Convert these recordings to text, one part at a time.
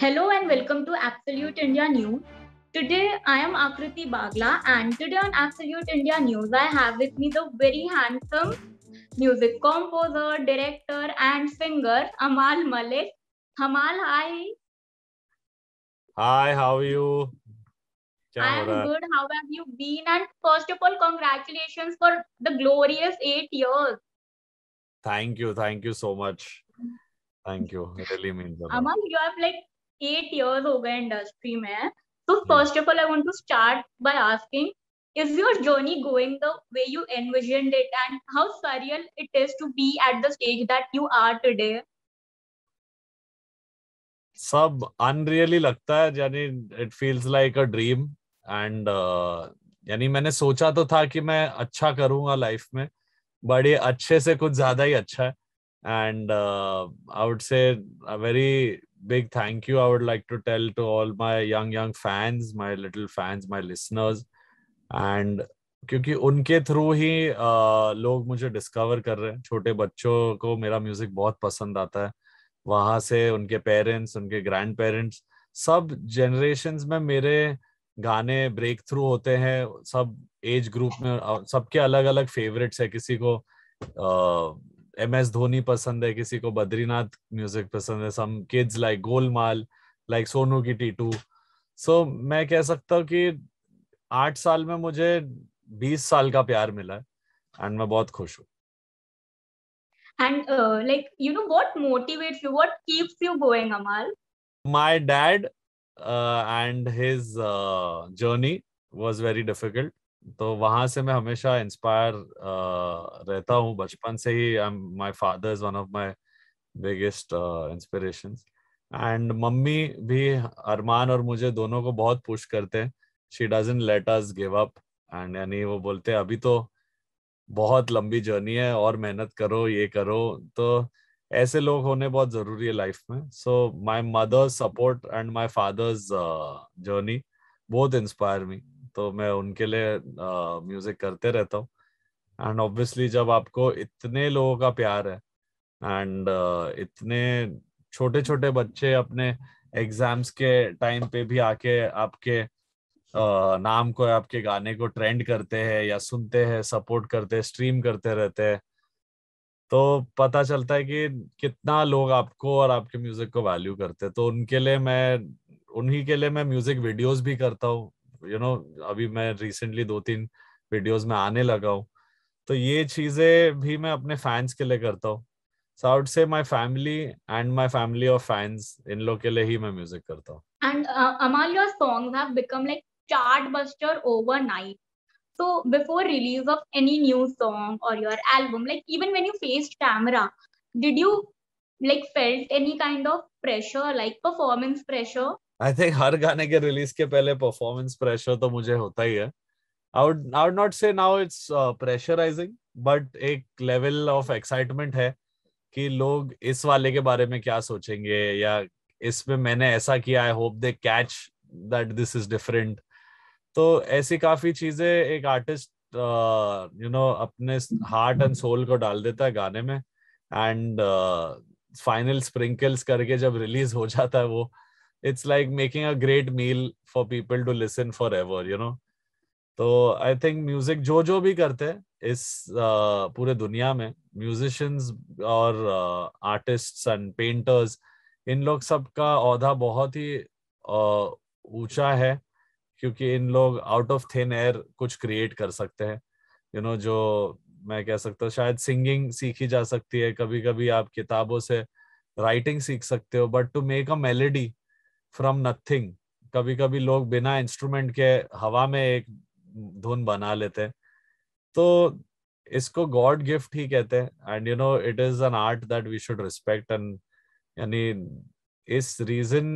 Hello and welcome to Absolute India News. Today I am Akriti Bagla and today on Absolute India News I have with me the very handsome music composer, director and singer Amal Malik. Amal, hi. Hi, how are you? I am good. How have you been? And first of all, congratulations for the glorious eight years. Thank you. Thank you so much. Thank you. It really means a lot. Amal, you have like eight year हो गए industry में तो first of all I want to start by asking is your journey going the way you envisioned it and how surreal it is to be at the stage that you are today सब unreally लगता है यानी it feels like a dream and यानी मैंने सोचा तो था कि मैं अच्छा करूंगा लाइफ में बड़े अच्छे से कुछ ज्यादा ही अच्छा है and I would say very big thank you I would like to tell to all my young young fans, my little fans, my listeners, and क्योंकि उनके थ्रू ही आ, लोग मुझे डिस्कवर कर रहे हैं छोटे बच्चों को मेरा म्यूजिक बहुत पसंद आता है वहां से उनके पेरेंट्स उनके ग्रैंड पेरेंट्स सब जनरेशन में मेरे गाने ब्रेक थ्रू होते हैं सब एज ग्रुप में सबके अलग अलग फेवरेट्स है किसी को आ, एम एस धोनी पसंद है किसी को बद्रीनाथ म्यूजिक पसंद है some kids like Golmaal like Sonu की टी टू सो मैं कह सकता हूँ कि आठ साल में मुझे बीस साल का प्यार मिला है एंड मैं बहुत खुश हूँ and uh, like you know what motivates you what keeps you going amal my dad uh, and his uh, journey was very difficult uh, तो वहां से मैं हमेशा इंस्पायर रहता हूँ बचपन से ही I my father is one of my biggest inspiration and मम्मी भी अरमान और मुझे दोनों को बहुत पुश करते हैं she doesn't let us give up and यानी वो बोलते हैं अभी तो बहुत लंबी जर्नी है और मेहनत करो ये करो तो ऐसे लोग होने बहुत जरूरी है लाइफ में so my mother's support and my father's journey बहुत इंस्पायर मी तो मैं उनके लिए म्यूजिक करते रहता हूँ एंड ऑब्वियसली जब आपको इतने लोगों का प्यार है एंड uh, इतने छोटे छोटे बच्चे अपने एग्जाम्स के टाइम पे भी आके आपके uh, नाम को आपके गाने को ट्रेंड करते हैं या सुनते हैं सपोर्ट करते हैं स्ट्रीम करते रहते हैं तो पता चलता है कि कितना लोग आपको और आपके म्यूजिक को वैल्यू करते हैं तो उनके लिए मैं उन्हीं के लिए मैं म्यूजिक वीडियोस भी करता हूँ यू नो अभी मैं रिसेंटली दो तीन वीडियोस में आने लगा हूँ तो ये चीजें भी मैं अपने फैंस के लिए करता हूँ so I say my family and my family of fans इन लोग के लिए ही मैं म्यूजिक करता हूँ and Amaal your songs have become like chart buster overnight so before release of any new song or your album like even when you faced camera did you like felt any kind of pressure like performance pressure I think हर गाने के release के पहले performance pressure तो मुझे होता ही है I would not say now it's pressurising but एक लेवल ऑफ एक्साइटमेंट है कि लोग इस वाले के बारे में क्या सोचेंगे या इसमें मैंने ऐसा किया I hope they catch that this is different तो ऐसी काफी चीजें एक आर्टिस्ट यू नो अपने हार्ट एंड सोल को डाल देता है गाने में एंड फाइनल स्प्रिंकल्स करके जब रिलीज हो जाता है वो it's like making a great meal for people to listen forever you know तो आई थिंक म्यूजिक जो जो भी करते हैं इस पूरे दुनिया में म्यूजिशंस और आर्टिस्ट्स एंड पेंटर्स इन लोग सब का औहदा बहुत ही ऊंचा है क्योंकि इन लोग आउट ऑफ थिन एयर कुछ क्रिएट कर सकते हैं यू नो जो मैं कह सकता हूँ शायद सिंगिंग सीखी जा सकती है कभी कभी आप किताबों से राइटिंग सीख सकते हो but to make a melody from nothing कभी कभी लोग बिना इंस्ट्रूमेंट के हवा में एक धुन बना लेते हैं तो इसको गॉड गिफ्ट ही कहते हैं and you know it is an art that we should respect and यानी इस रीजन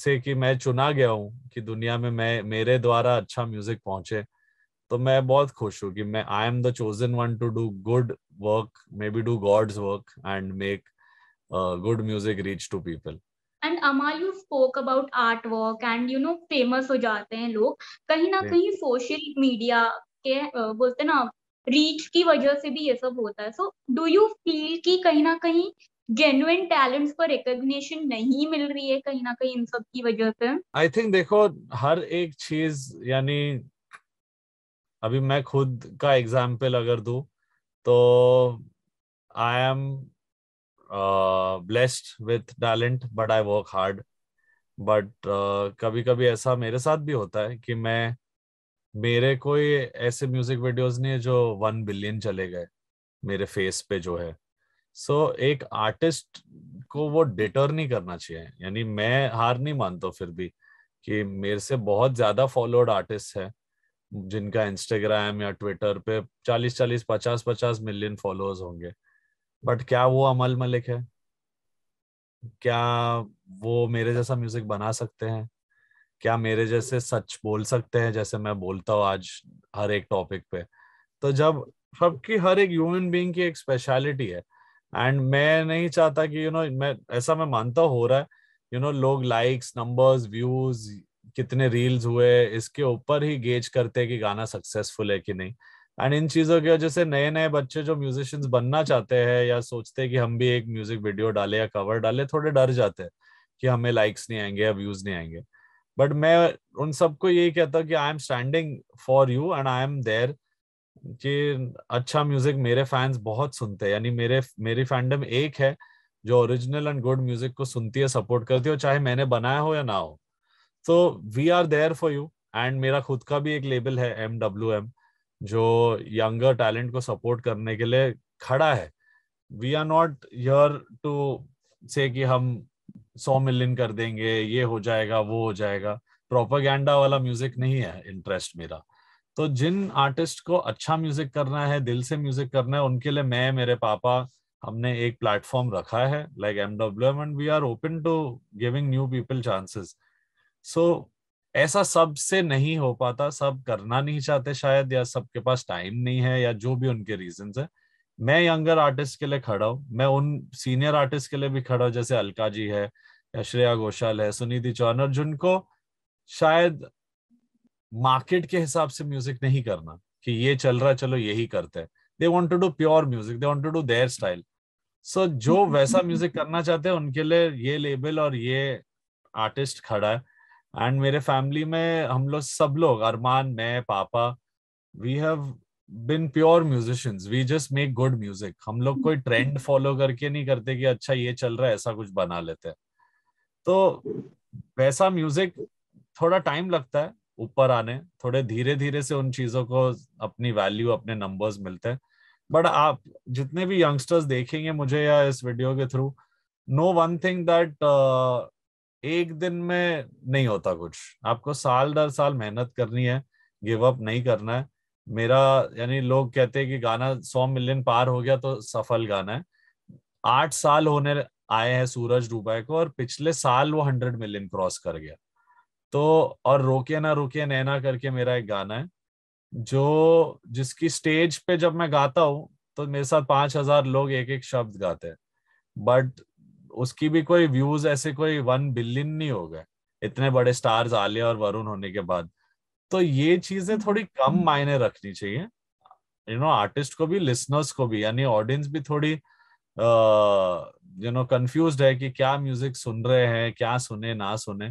से कि मैं चुना गया हूँ कि दुनिया में मैं मेरे द्वारा अच्छा म्यूजिक पहुंचे तो मैं बहुत खुश हूँ कि मैं I am the chosen one to do good work may be do God's work and make good music reach to people and Amaal you spoke about art work and you know famous हो जाते हैं लोग कहीं ना कहीं social media के बोलते ना रीच की वजह से भी ये सब होता है सो डू यू फील कि कहीं ना कहीं जेन्युइन टैलेंट्स को रिकॉग्निशन नहीं मिल रही है कहीं ना कहीं इन सब की वजह से आई थिंक देखो हर एक चीज यानी अभी मैं खुद का एग्जाम्पल अगर दू तो I am blessed with talent but I work hard but कभी कभी ऐसा मेरे साथ भी होता है कि मैं मेरे कोई ऐसे म्यूजिक वीडियोस नहीं है जो वन बिलियन चले गए मेरे फेस पे जो है सो so, एक आर्टिस्ट को वो डिटर नहीं करना चाहिए यानी मैं हार नहीं मानता फिर भी कि मेरे से बहुत ज्यादा फॉलोअर्ड आर्टिस्ट है जिनका इंस्टाग्राम या ट्विटर पे चालीस चालीस पचास पचास मिलियन फॉलोअर्स होंगे बट क्या वो अमल मलिक है क्या वो मेरे जैसा म्यूजिक बना सकते हैं क्या मेरे जैसे सच बोल सकते हैं जैसे मैं बोलता हूँ आज हर एक टॉपिक पे तो जब सबकी हर एक ह्यूमन बीइंग की एक स्पेशलिटी है एंड मैं नहीं चाहता कि यू you नो know, मैं ऐसा मैं मानता हो रहा है यू नो लोग लाइक्स नंबर्स व्यूज कितने रील्स हुए इसके ऊपर ही गेज करते हैं कि गाना सक्सेसफुल है कि नहीं एंड इन चीजों की वजह से नए नए बच्चे जो म्यूजिशियंस बनना चाहते हैं या सोचते हैं कि हम भी एक म्यूजिक वीडियो डाले या कवर डाले थोड़े डर जाते हैं कि हमें लाइक्स नहीं आएंगे या व्यूज नहीं आएंगे बट मैं उन सबको यही कहता कि I am standing for you and I am there कि अच्छा म्यूजिक मेरे फैंस बहुत सुनते हैं यानी मेरे मेरी फैंडम एक है जो ओरिजिनल एंड गुड म्यूजिक को सुनती है सपोर्ट करती है चाहे मैंने बनाया हो या ना हो तो we are there for you and मेरा खुद का भी एक लेबल है एम डब्ल्यू एम जो यंगर टैलेंट को सपोर्ट करने के लिए खड़ा है we are not here to say कि हम सौ मिलियन कर देंगे ये हो जाएगा वो हो जाएगा प्रोपागैंडा वाला म्यूजिक नहीं है इंटरेस्ट मेरा तो जिन आर्टिस्ट को अच्छा म्यूजिक करना है दिल से म्यूजिक करना है उनके लिए मैं मेरे पापा हमने एक प्लेटफॉर्म रखा है like M W M and we are open to giving new people chances so ऐसा सबसे नहीं हो पाता सब करना नहीं चाहते शायद या सबके पास टाइम नहीं है या जो भी उनके रीजन है मैं यंगर आर्टिस्ट के लिए खड़ा हूँ मैं उन सीनियर आर्टिस्ट के लिए भी खड़ा हूँ जैसे अलका जी है या श्रेया घोषाल है सुनिधि चौहान और जिनको शायद मार्केट के हिसाब से म्यूजिक नहीं करना कि ये चल रहा है चलो यही करते हैं they want to do pure music they want to do their style so जो वैसा म्यूजिक करना चाहते हैं उनके लिए ये लेबल और ये आर्टिस्ट खड़ा है एंड मेरे फैमिली में हम लोग सब लोग अरमान मैं पापा we have been pure musicians we just make good music हम लोग कोई ट्रेंड फॉलो करके नहीं करते कि अच्छा ये चल रहा है ऐसा कुछ बना लेते हैं तो वैसा म्यूजिक थोड़ा टाइम लगता है ऊपर आने थोड़े धीरे धीरे से उन चीजों को अपनी वैल्यू अपने नंबर्स मिलते हैं बट आप जितने भी यंगस्टर्स देखेंगे मुझे या इस वीडियो के through know one thing that एक दिन में नहीं होता कुछ आपको साल दर साल मेहनत करनी है गिव अप नहीं करना है मेरा यानी लोग कहते हैं कि गाना सौ मिलियन पार हो गया तो सफल गाना है आठ साल होने आए हैं सूरज डूबा को और पिछले साल वो हंड्रेड मिलियन क्रॉस कर गया तो और रोके ना रोके नैना करके मेरा एक गाना है जो जिसकी स्टेज पे जब मैं गाता हूँ तो मेरे साथ पांच हजार लोग एक एक शब्द गाते हैं बट उसकी भी कोई व्यूज ऐसे कोई वन बिलियन नहीं हो गए इतने बड़े स्टार्स आलिया और वरुण होने के बाद तो ये चीजें थोड़ी कम हम्म। मायने रखनी चाहिए यू नो आर्टिस्ट को भी लिसनर्स को भी यानी ऑडियंस भी थोड़ी यू नो कंफ्यूज है कि क्या म्यूजिक सुन रहे हैं क्या सुने ना सुने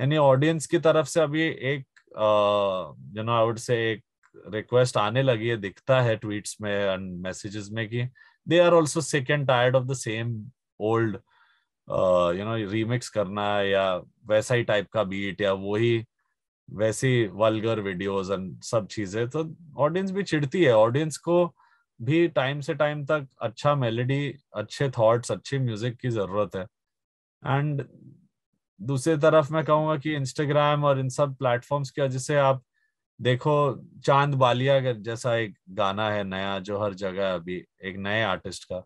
यानी ऑडियंस की तरफ से अभी एक यू नो आई वुड से एक रिक्वेस्ट आने लगी है दिखता है ट्वीट्स में एंड मैसेजेस में कि they are also sick and tired of the same old you know remix करना या वैसा ही टाइप का बीट या वही वैसी वल्गर वीडियोस एंड सब चीजें तो ऑडियंस भी चिढ़ती है ऑडियंस को भी टाइम से टाइम तक अच्छा मेलेडी अच्छे थॉट्स अच्छी म्यूजिक की जरूरत है एंड दूसरी तरफ मैं कहूँगा कि इंस्टाग्राम और इन सब प्लेटफॉर्म्स की वजह से आप देखो चांद बालिया जैसा एक गाना है नया जो हर जगह अभी एक नए आर्टिस्ट का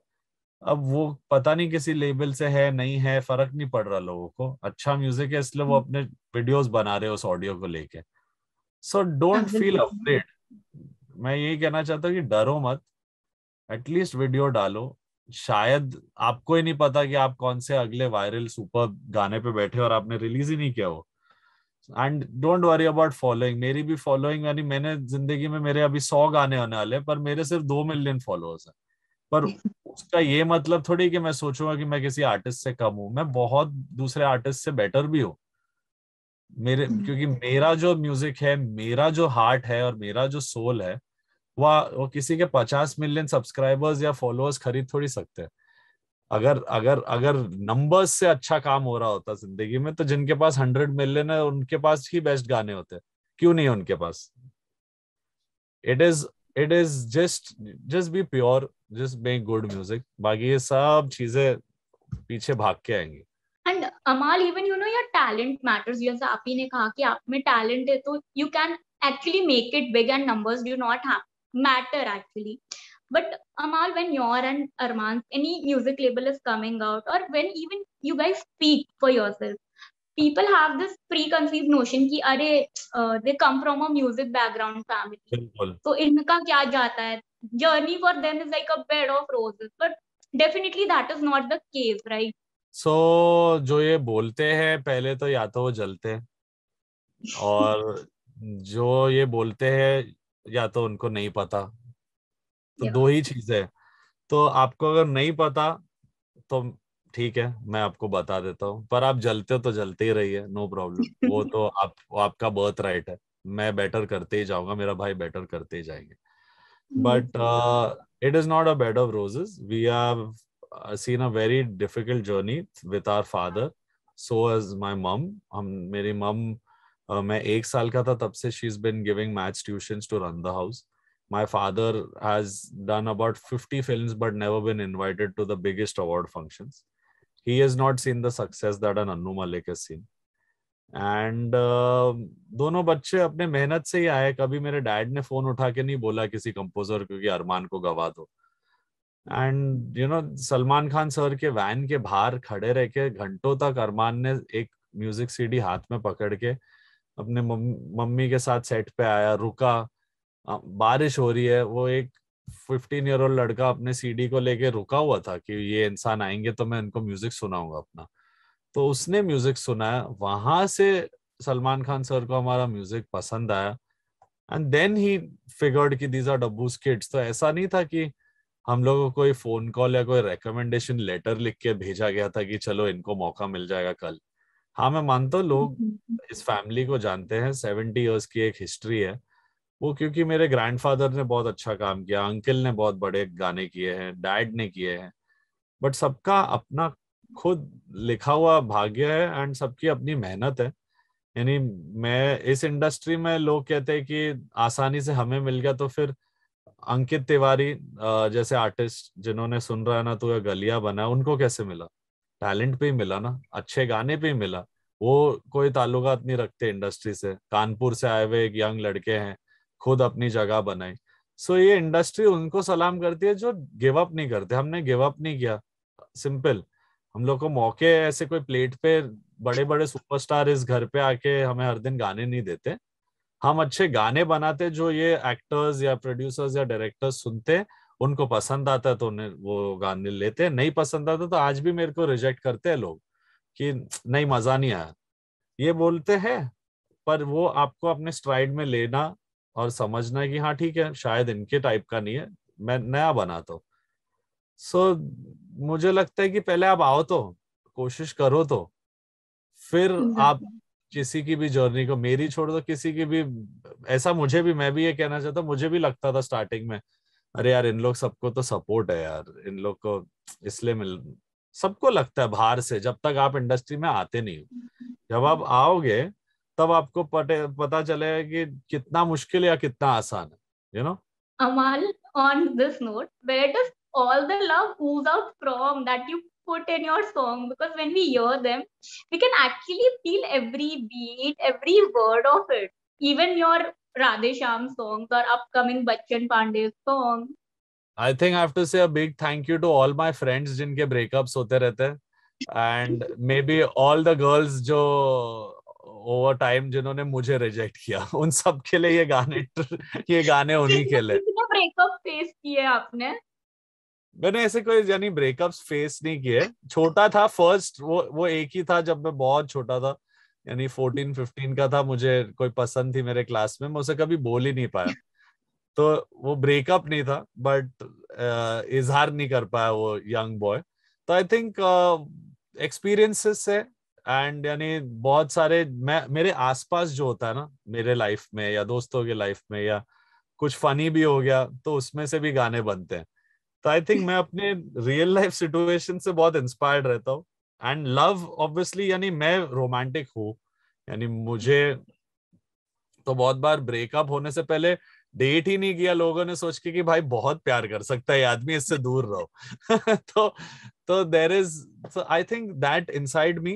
अब वो पता नहीं किसी लेबल से है नहीं है फर्क नहीं पड़ रहा लोगों को अच्छा म्यूजिक है इसलिए वो हम्म। अपने वीडियोस बना रहे उस ऑडियो को लेके सो डोंट फील अफ्रेड मैं यही कहना चाहता हूँ कि डरो मत एटलीस्ट वीडियो डालो शायद आपको ही नहीं पता कि आप कौन से अगले वायरल सुपर गाने पे बैठे और आपने रिलीज ही नहीं किया वो and don't worry about following मेरी भी फॉलोइंग यानी मैंने जिंदगी में मेरे अभी सौ गाने आने वाले पर मेरे सिर्फ दो मिलियन फॉलोअर्स हैं पर उसका ये मतलब थोड़ी कि मैं सोचूंगा कि मैं किसी आर्टिस्ट से कम हूँ मैं बहुत दूसरे आर्टिस्ट से बेटर भी हूँ मेरे हम्म। क्योंकि मेरा जो म्यूजिक है मेरा जो हार्ट है और मेरा जो सोल है वह वो किसी के पचास मिलियन सब्सक्राइबर्स या फॉलोअर्स खरीद थोड़ी सकते अगर अगर अगर नंबर्स से अच्छा काम हो रहा होता जिंदगी में तो जिनके पास हंड्रेड मिलियन है उनके पास ही बेस्ट गाने होते क्यों नहीं उनके पास it is it is just just be pure just make good music बाकी ये सब चीजें पीछे भाग के आएंगी and Amaal even you know your talent matters जैसे आप ही ने कहा कि आप में टैलेंट है तो you can actually make it big and numbers do not matter actually but Amaal when your and Armaan any music label is coming out और when even you guys speak for yourself people have this preconceived notion की अरे they come from a music background family तो इनका क्या जाता है journey for them is like a bed of roses but definitely that is not the case right so, jo ye bolte हैं pehle to ya to वो जलते हैं और जो ये बोलते हैं या तो उनको नहीं पता तो yeah. दो ही चीजें तो आपको अगर नहीं पता तो ठीक है मैं आपको बता देता हूँ पर आप जलते हो तो जलते ही रहिए नो प्रॉब्लम वो तो आप वो आपका बर्थ राइट है मैं बेटर करते ही जाऊंगा मेरा भाई बेटर करते ही जाएंगे Hmm. but uh, it is not a bed of roses we have uh, seen a very difficult journey with our father so as my mom um, मेरी mom uh, she has been giving match tuitions to run the house my father has done about 50 films but never been invited to the biggest award functions he has not seen the success that an Annu Malik has seen and uh, दोनों बच्चे अपने मेहनत से ही आए कभी मेरे dad ने phone उठा के नहीं बोला किसी कंपोजर क्योंकि अरमान को गवा दो and you know Salman Khan sir के वैन के बाहर खड़े रह के घंटों तक अरमान ने एक म्यूजिक सीडी हाथ में पकड़ के अपने मम्मी के साथ सेट पे आया रुका बारिश हो रही है वो एक फिफ्टीन ईयर ओल्ड लड़का अपने सीडी को लेके रुका हुआ था कि ये इंसान आएंगे तो मैं इनको म्यूजिक सुनाऊंगा अपना तो उसने म्यूजिक सुनाया वहां से सलमान खान सर को हमारा म्यूजिक पसंद आया एंड देन ही फिगर्ड की दीज आर डब्बूज किड्स तो ऐसा नहीं था कि हम लोगों को कोई फोन कॉल या कोई रिकमेंडेशन लेटर लिख के भेजा गया था कि चलो इनको मौका मिल जाएगा कल हाँ मैं मानता हूँ लोग इस फैमिली को जानते हैं सेवेंटी ईयर्स की एक हिस्ट्री है वो क्योंकि मेरे ग्रैंडफादर ने बहुत अच्छा काम किया अंकल ने बहुत बड़े गाने किए हैं डैड ने किए हैं बट सबका अपना खुद लिखा हुआ भाग्य है एंड सबकी अपनी मेहनत है यानी मैं इस इंडस्ट्री में लोग कहते हैं कि आसानी से हमें मिल गया तो फिर अंकित तिवारी जैसे आर्टिस्ट जिन्होंने सुन रहा है ना तो गलिया बना उनको कैसे मिला टैलेंट पे ही मिला ना अच्छे गाने पे ही मिला वो कोई ताल्लुकात नहीं रखते इंडस्ट्री से कानपुर से आए हुए एक यंग लड़के हैं खुद अपनी जगह बनाई सो ये इंडस्ट्री उनको सलाम करती है जो गिव अप नहीं करते हमने गिव अप नहीं किया सिंपल हम लोग को मौके ऐसे कोई प्लेट पे बड़े बड़े सुपरस्टार इस घर पे आके हमें हर दिन गाने नहीं देते हम अच्छे गाने बनाते जो ये एक्टर्स या प्रोड्यूसर्स या डायरेक्टर्स सुनते उनको पसंद आता तो उन्हें वो गाने लेते नहीं पसंद आता तो आज भी मेरे को रिजेक्ट करते हैं लोग कि नहीं मजा नहीं आया ये बोलते हैं पर वो आपको अपने स्ट्राइड में लेना और समझना कि हाँ ठीक है शायद इनके टाइप का नहीं है मैं नया बनाता हूँ सो मुझे लगता है कि पहले आप आओ तो कोशिश करो तो फिर आप किसी की भी जर्नी को मेरी छोड़ दो किसी की भी ऐसा मुझे भी मैं भी ये कहना चाहता हूँ मुझे भी लगता था स्टार्टिंग में अरे यार इन लोग सबको तो सपोर्ट है यार इन लोग को इसलिए मिल सबको लगता है बाहर से जब तक आप इंडस्ट्री में आते नहीं हो जब आप आओगे तब आपको पते, पता चलेगा कि कितना मुश्किल या कितना आसान है you know Amaal on this note where does all the love oozes out from that you put in your song because when we hear them we can actually feel every beat every word of it even your radhe sham songs or upcoming bachchan pande song I think I have to say a big thank you to all my friends jinke breakups hote rehte hain and maybe all the girls jo over time jinhone mujhe reject kiya un sab ke liye ye gaane ye gaane unhi ke liye लिए breakup face किए आपने मैंने ऐसे कोई यानी breakups face नहीं किए छोटा था फर्स्ट वो वो एक ही था जब मैं बहुत छोटा था यानी फोर्टीन फिफ्टीन का था मुझे कोई पसंद थी मेरे क्लास में मैं उसे कभी बोल ही नहीं पाया तो वो ब्रेकअप नहीं था बट इजहार नहीं कर पाया वो यंग बॉय तो आई थिंक एक्सपीरियंसेस है एंड यानी बहुत सारे मैं मेरे आसपास जो होता है ना मेरे लाइफ में या दोस्तों के लाइफ में या कुछ फनी भी हो गया तो उसमें से भी गाने बनते हैं तो आई थिंक मैं अपने रियल लाइफ सिचुएशन से बहुत इंस्पायर्ड रहता हूँ एंड लव ऑब्वियसली यानी मैं रोमांटिक हूँ यानी मुझे तो बहुत बार ब्रेकअप होने से पहले डेट ही नहीं किया लोगों ने सोच के कि भाई बहुत प्यार कर सकता है आदमी इससे दूर रहो तो तो there is I think that inside me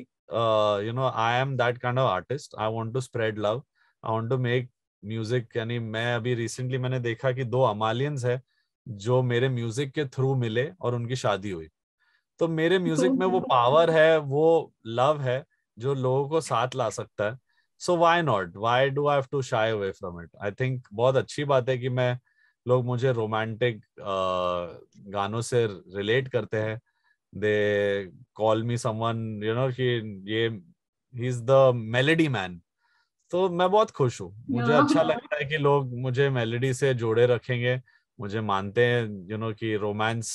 you know I am that kind of artist I want to spread love I want to make music यानी मैं अभी रिसेंटली मैंने देखा कि दो अमालियंस है जो मेरे म्यूजिक के थ्रू मिले और उनकी शादी हुई तो मेरे म्यूजिक में वो पावर है वो लव है जो लोगों को साथ ला सकता है so why not why do I to shy away from it I think बहुत अच्छी बात है कि मैं लोग मुझे रोमांटिक गानों से रिलेट करते हैं they call me someone you know कि ये ही इज द मेलेडी मैन तो मैं बहुत खुश हूँ मुझे अच्छा लगता है कि लोग मुझे मेलेडी से जोड़े रखेंगे मुझे मानते हैं यू नो कि रोमांस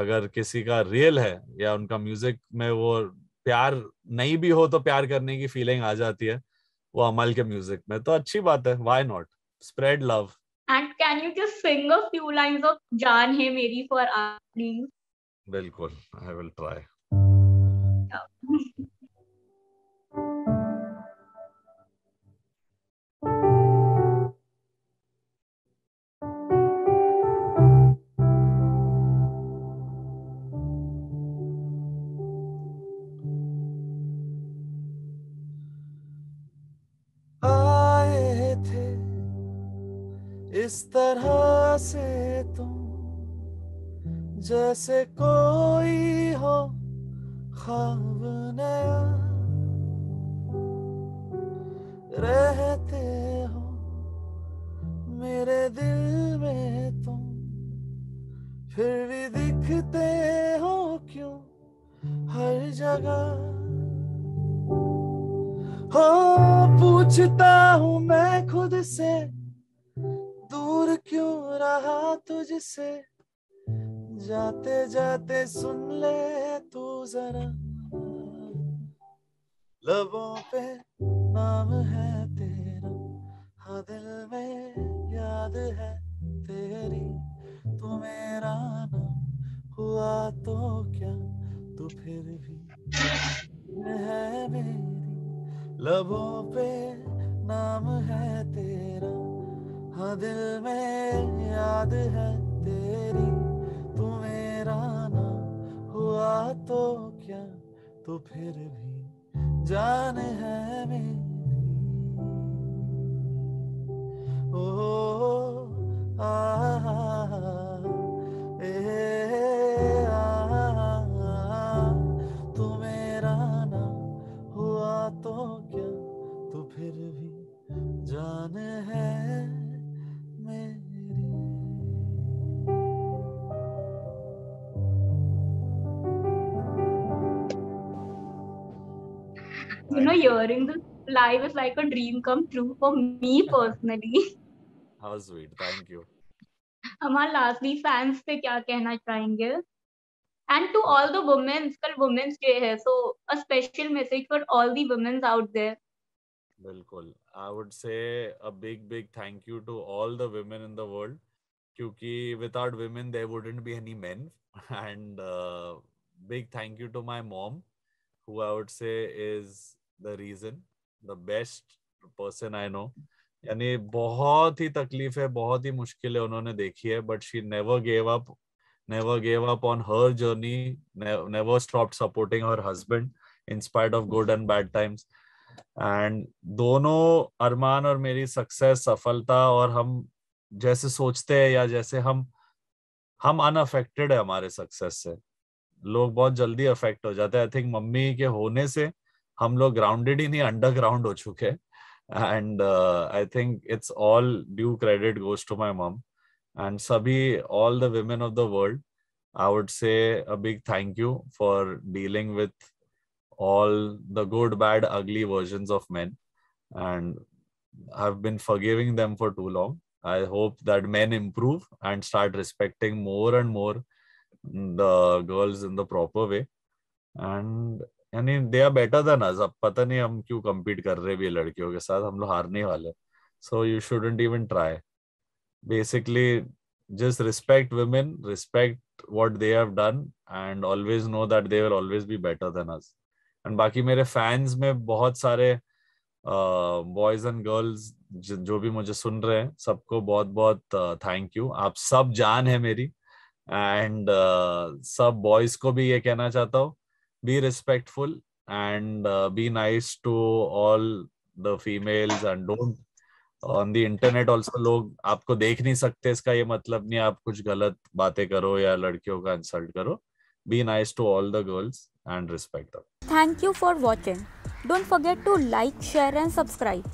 अगर किसी का रियल है या उनका म्यूजिक में वो प्यार नहीं भी हो तो प्यार करने की फीलिंग आ जाती है वो अमल के म्यूजिक में तो अच्छी बात है why not spread love and can you just sing a few lines of जान है मेरी फॉर प्लीज बिल्कुल आई विल ट्राई इस तरह से तुम जैसे कोई हो ख्वाब नया रहते से जाते जाते सुन ले तू जरा लबों पे नाम है तेरा हाँ दिल में याद है तेरी तू मेरा नाम हुआ तो क्या तू फिर भी है मेरी लबों पे नाम है तेरा हाँ दिल में याद है तेरी तू मेरा ना हुआ तो क्या तो फिर भी जान है मेरी ओ आ, आ, ए, तो क्या तो फिर भी जान है you know, hearing this live is like a dream come true for me personally. How sweet. Thank you. हमारे लाजमी फैंस से क्या कहना चाहेंगे and to all the women's कल वुमेन्स डे है so a special message for all the women's out there बिल्कुल I would say a big big thank you to all the women in the world क्योंकि without women there wouldn't be any men and big thank you to my mom who I would say is the reason the best person I know यानी बहुत ही तकलीफ है बहुत ही मुश्किल है उन्होंने देखी है but she never gave up never gave up on her journey never stop supporting her husband in spite of good and bad times and दोनों अरमान और मेरी सक्सेस सफलता और हम जैसे सोचते हैं या जैसे हम हम अनअफेक्टेड है हमारे सक्सेस से लोग बहुत जल्दी अफेक्ट हो जाते हैं आई थिंक मम्मी के होने से हम लोग ग्राउंडेड ही नहीं अंडरग्राउंड हो चुके and I think it's all due credit goes to my mum and सभी all the women of the world I would say big thank you for dealing with all the good bad ugly version of man and I been forgiving them for too long I hope that man improve and start respecting more and more the girls in the proper way and यानी they are better than us अब पता नहीं हम क्यों compete कर रहे भी लड़कियों के साथ हम लोग हारने वाले so you shouldn't even try basically just respect women respect what they have done and always know that they will always be better than us एंड बाकी मेरे फैंस में बहुत सारे बॉयज एंड गर्ल्स जो भी मुझे सुन रहे हैं सबको बहुत बहुत थैंक यू आप सब जान है मेरी एंड uh, सब बॉयज को भी ये कहना चाहता हूँ be respectful and uh, be nice to all the females and don't on the internet also लोग आपको देख नहीं सकते इसका ये मतलब नहीं आप कुछ गलत बातें करो या लड़कियों का इंसल्ट करो be nice to all the girls and respect thank you for watching don't forget to like share and subscribe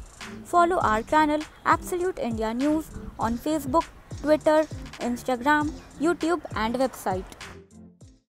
follow our channel absolute India news on Facebook Twitter Instagram YouTube and website